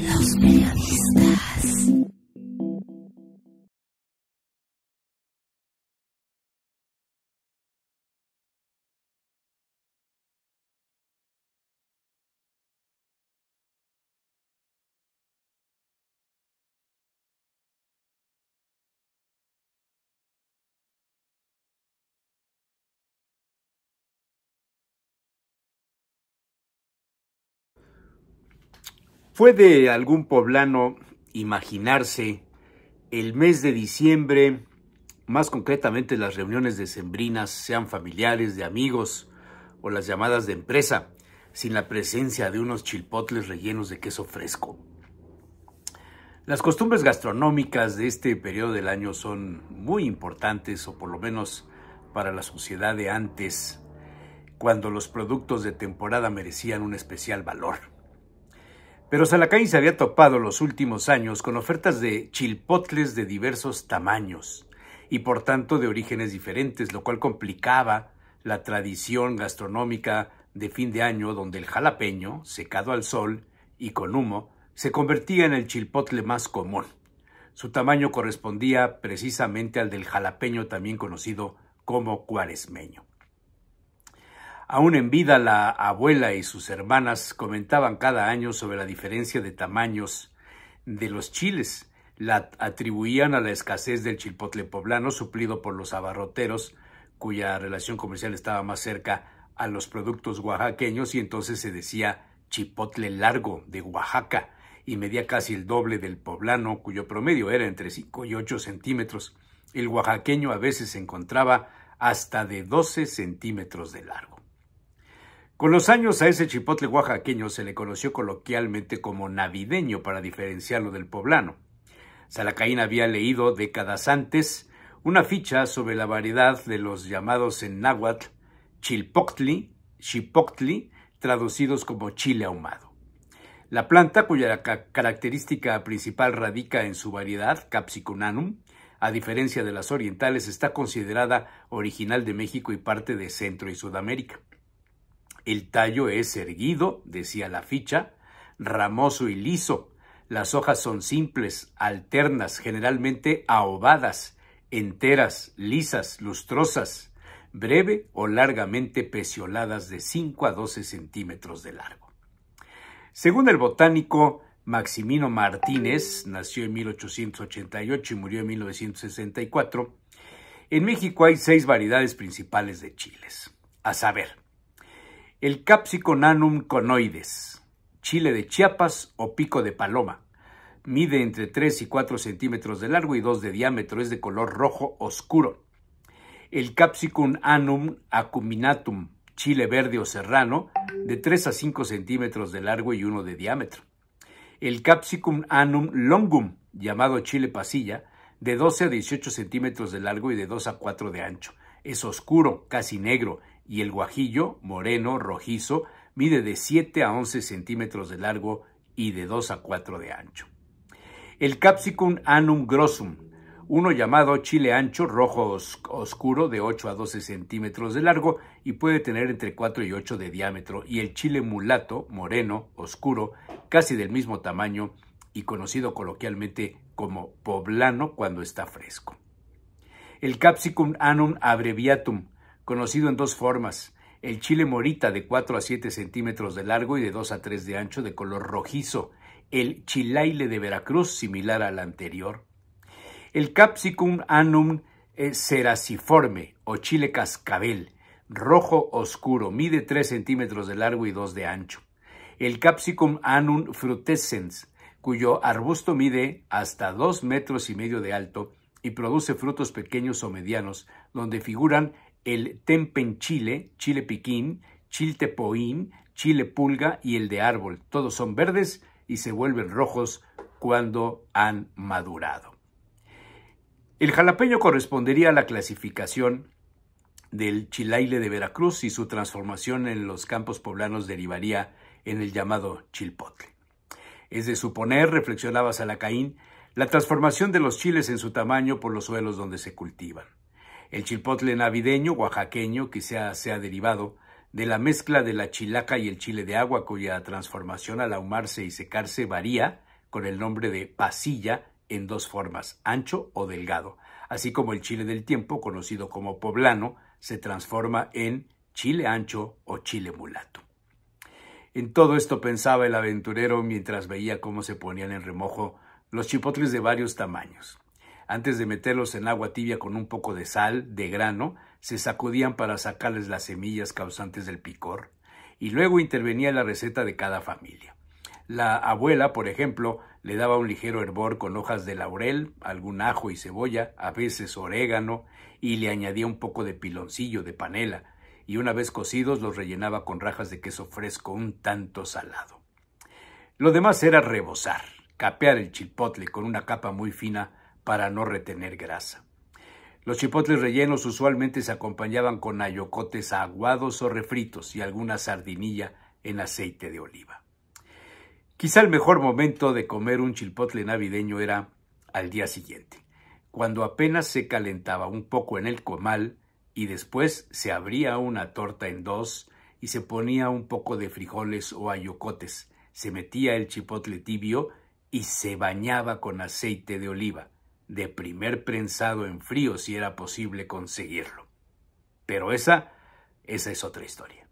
Los Periodistas. Fue de algún poblano imaginarse el mes de diciembre, más concretamente las reuniones decembrinas, sean familiares, de amigos o las llamadas de empresa, sin la presencia de unos chilpotles rellenos de queso fresco. Las costumbres gastronómicas de este periodo del año son muy importantes, o por lo menos para la sociedad de antes, cuando los productos de temporada merecían un especial valor. Pero Salacaín se había topado los últimos años con ofertas de chilpotles de diversos tamaños y por tanto de orígenes diferentes, lo cual complicaba la tradición gastronómica de fin de año donde el jalapeño, secado al sol y con humo, se convertía en el chilpotle más común. Su tamaño correspondía precisamente al del jalapeño también conocido como cuaresmeño. Aún en vida, la abuela y sus hermanas comentaban cada año sobre la diferencia de tamaños de los chiles. La atribuían a la escasez del chipotle poblano suplido por los abarroteros, cuya relación comercial estaba más cerca a los productos oaxaqueños y entonces se decía chipotle largo de Oaxaca y medía casi el doble del poblano, cuyo promedio era entre 5 y 8 centímetros. El oaxaqueño a veces se encontraba hasta de 12 centímetros de largo. Con los años a ese chipotle oaxaqueño se le conoció coloquialmente como navideño para diferenciarlo del poblano. Salacaín había leído décadas antes una ficha sobre la variedad de los llamados en náhuatl chilpoctli, chipotli, traducidos como chile ahumado. La planta, cuya característica principal radica en su variedad, Capsicunanum, a diferencia de las orientales, está considerada original de México y parte de Centro y Sudamérica. El tallo es erguido, decía la ficha, ramoso y liso. Las hojas son simples, alternas, generalmente ahobadas, enteras, lisas, lustrosas, breve o largamente pecioladas de 5 a 12 centímetros de largo. Según el botánico Maximino Martínez, nació en 1888 y murió en 1964, en México hay seis variedades principales de chiles, a saber, el Capsicum Anum conoides, chile de Chiapas o pico de paloma. Mide entre 3 y 4 centímetros de largo y 2 de diámetro, es de color rojo oscuro. El Capsicum anum acuminatum, chile verde o serrano, de 3 a 5 centímetros de largo y 1 de diámetro. El Capsicum anum longum, llamado chile pasilla, de 12 a 18 centímetros de largo y de 2 a 4 de ancho. Es oscuro, casi negro, y el guajillo, moreno, rojizo, mide de 7 a 11 centímetros de largo y de 2 a 4 de ancho. El Capsicum anum grossum, uno llamado chile ancho rojo oscuro de 8 a 12 centímetros de largo y puede tener entre 4 y 8 de diámetro, y el chile mulato, moreno, oscuro, casi del mismo tamaño y conocido coloquialmente como poblano cuando está fresco. El Capsicum anum abreviatum, conocido en dos formas. El chile morita de 4 a 7 centímetros de largo y de 2 a 3 de ancho de color rojizo. El chilaile de Veracruz, similar al anterior. El capsicum annum ceraciforme o chile cascabel, rojo oscuro, mide 3 centímetros de largo y 2 de ancho. El capsicum annum frutescens, cuyo arbusto mide hasta 2 metros y medio de alto y produce frutos pequeños o medianos, donde figuran el tempen chile piquín, chiltepoín, chile pulga y el de árbol. Todos son verdes y se vuelven rojos cuando han madurado. El jalapeño correspondería a la clasificación del chilaile de Veracruz y su transformación en los campos poblanos derivaría en el llamado chilpotle. Es de suponer, reflexionaba Salacaín, la transformación de los chiles en su tamaño por los suelos donde se cultivan. El chipotle navideño oaxaqueño que sea derivado de la mezcla de la chilaca y el chile de agua, cuya transformación al ahumarse y secarse varía con el nombre de pasilla en dos formas, ancho o delgado, así como el chile del tiempo, conocido como poblano, se transforma en chile ancho o chile mulato. En todo esto pensaba el aventurero mientras veía cómo se ponían en remojo los chipotles de varios tamaños. Antes de meterlos en agua tibia con un poco de sal, de grano, se sacudían para sacarles las semillas causantes del picor, y luego intervenía la receta de cada familia. La abuela, por ejemplo, le daba un ligero hervor con hojas de laurel, algún ajo y cebolla, a veces orégano, y le añadía un poco de piloncillo de panela, y una vez cocidos los rellenaba con rajas de queso fresco un tanto salado. Lo demás era rebosar, capear el chipotle con una capa muy fina para no retener grasa. Los chipotles rellenos usualmente se acompañaban con ayocotes aguados o refritos y alguna sardinilla en aceite de oliva. Quizá el mejor momento de comer un chipotle navideño era al día siguiente, cuando apenas se calentaba un poco en el comal y después se abría una torta en dos y se ponía un poco de frijoles o ayocotes, se metía el chipotle tibio y se bañaba con aceite de oliva de primer prensado en frío si era posible conseguirlo. Pero esa, esa es otra historia.